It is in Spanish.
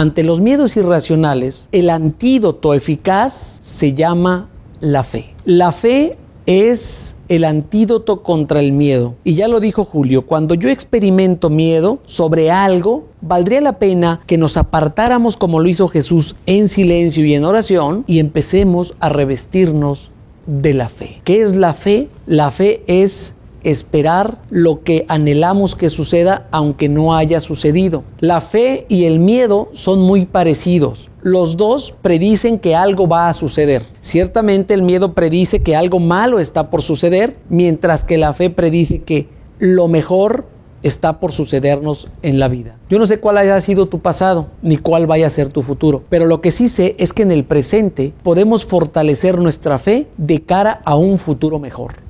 Ante los miedos irracionales, el antídoto eficaz se llama la fe. La fe es el antídoto contra el miedo. Y ya lo dijo Julio, cuando yo experimento miedo sobre algo, valdría la pena que nos apartáramos como lo hizo Jesús en silencio y en oración y empecemos a revestirnos de la fe. ¿Qué es la fe? La fe es esperar lo que anhelamos que suceda aunque no haya sucedido. La fe y el miedo son muy parecidos. Los dos predicen que algo va a suceder. Ciertamente el miedo predice que algo malo está por suceder, mientras que la fe predice que lo mejor está por sucedernos en la vida. Yo no sé cuál haya sido tu pasado ni cuál vaya a ser tu futuro, pero lo que sí sé es que en el presente podemos fortalecer nuestra fe de cara a un futuro mejor.